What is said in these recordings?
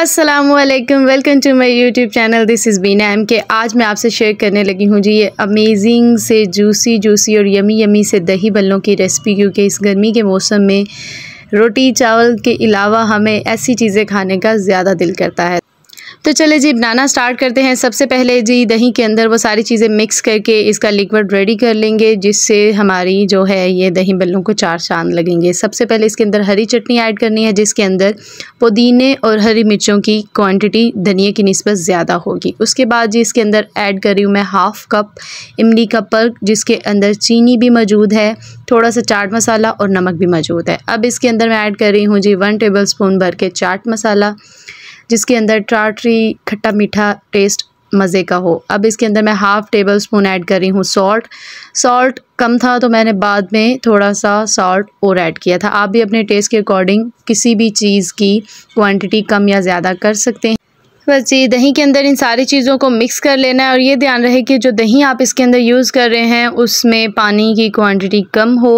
Aslam welcome to my YouTube channel this is Beena M K आज मैं आपसे शेयर करने लगी हूँ जी ये अमेजिंग से जूसी जूसी और यमी यमी से दही बल्लों की रेसिपी क्योंकि इस गर्मी के मौसम में रोटी चावल के अलावा हमें ऐसी चीज़ें खाने का ज़्यादा दिल करता है तो चले जी बनाना स्टार्ट करते हैं सबसे पहले जी दही के अंदर वो सारी चीज़ें मिक्स करके इसका लिक्विड रेडी कर लेंगे जिससे हमारी जो है ये दही बल्लों को चार चांद लगेंगे सबसे पहले इसके अंदर हरी चटनी ऐड करनी है जिसके अंदर पुदीने और हरी मिर्चों की क्वांटिटी धनिया की नस्बत ज़्यादा होगी उसके बाद जी इसके अंदर ऐड कर रही हूँ मैं हाफ़ कप इमली का पर्क जिसके अंदर चीनी भी मौजूद है थोड़ा सा चाट मसाला और नमक भी मौजूद है अब इसके अंदर मैं ऐड कर रही हूँ जी वन टेबल स्पून भर के चाट मसाला जिसके अंदर टाटरी खट्टा मीठा टेस्ट मज़े का हो अब इसके अंदर मैं हाफ़ टेबल स्पून ऐड कर रही हूँ सॉल्ट सॉल्ट कम था तो मैंने बाद में थोड़ा सा सॉल्ट और ऐड किया था आप भी अपने टेस्ट के अकॉर्डिंग किसी भी चीज़ की क्वांटिटी कम या ज़्यादा कर सकते हैं बस ये दही के अंदर इन सारी चीज़ों को मिक्स कर लेना है और ये ध्यान रहे कि जो दही आप इसके अंदर यूज़ कर रहे हैं उसमें पानी की क्वांटिटी कम हो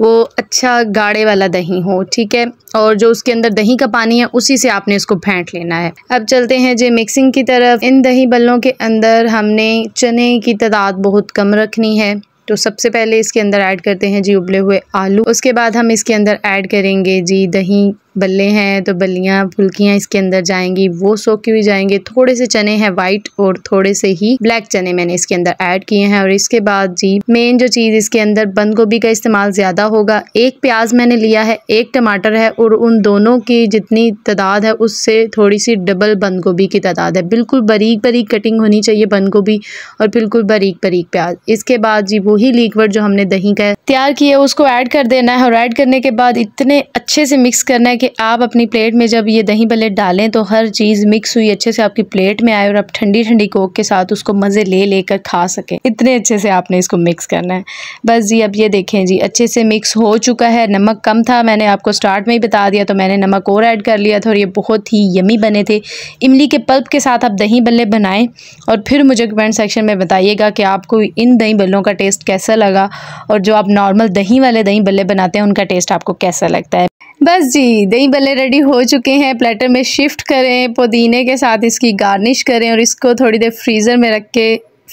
वो अच्छा गाढ़े वाला दही हो ठीक है और जो उसके अंदर दही का पानी है उसी से आपने इसको फेंट लेना है अब चलते हैं जी मिक्सिंग की तरफ इन दही बल्लों के अंदर हमने चने की तादाद बहुत कम रखनी है तो सबसे पहले इसके अंदर ऐड करते हैं जी उबले हुए आलू उसके बाद हम इसके अंदर ऐड करेंगे जी दही बल्ले हैं तो बल्लियाँ फुल्कियाँ इसके अंदर जाएंगी वो सो के भी जाएंगे थोड़े से चने हैं वाइट और थोड़े से ही ब्लैक चने मैंने इसके अंदर ऐड किए हैं और इसके बाद जी मेन जो चीज़ इसके अंदर बंद गोभी का इस्तेमाल ज़्यादा होगा एक प्याज मैंने लिया है एक टमाटर है और उन दोनों की जितनी तादाद है उससे थोड़ी सी डबल बंद गोभी की तादाद है बिल्कुल बारीक बारीक कटिंग होनी चाहिए बंद गोभी और बिल्कुल बारीक बरीक प्याज इसके बाद जी वही लीकवर्ड जो हमने दही का तैयार किया उसको ऐड कर देना है और ऐड करने के बाद इतने अच्छे से मिक्स करना है कि आप अपनी प्लेट में जब ये दही भले डालें तो हर चीज़ मिक्स हुई अच्छे से आपकी प्लेट में आए और आप ठंडी ठंडी कोक के साथ उसको मज़े ले लेकर खा सकें इतने अच्छे से आपने इसको मिक्स करना है बस जी अब ये देखें जी अच्छे से मिक्स हो चुका है नमक कम था मैंने आपको स्टार्ट में ही बता दिया तो मैंने नमक और ऐड कर लिया था और ये बहुत ही यमी बने थे इमली के पल्प के साथ आप दही बल्ले बनाएं और फिर मुझे कमेंट सेक्शन में बताइएगा कि आपको इन दही बल्लों का टेस्ट कैसा लगा और जो आप नॉर्मल दही वाले दही बल्ले बनाते हैं उनका टेस्ट आपको कैसा लगता है बस जी दही बल्ले रेडी हो चुके हैं प्लेटर में शिफ्ट करें पुदीने के साथ इसकी गार्निश करें और इसको थोड़ी देर फ्रीज़र में रख के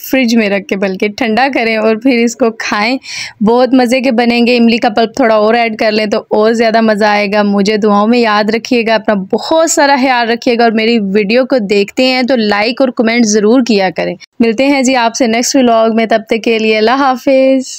फ्रिज में रख के बल्कि ठंडा करें और फिर इसको खाएं बहुत मज़े के बनेंगे इमली का पल्प थोड़ा और ऐड कर लें तो और ज़्यादा मज़ा आएगा मुझे दुआओं में याद रखिएगा अपना बहुत सारा ख्याल रखिएगा और मेरी वीडियो को देखते हैं तो लाइक और कमेंट ज़रूर किया करें मिलते हैं जी आपसे नेक्स्ट व्लॉग में तब तक के लिए अल्लाह हाफिज़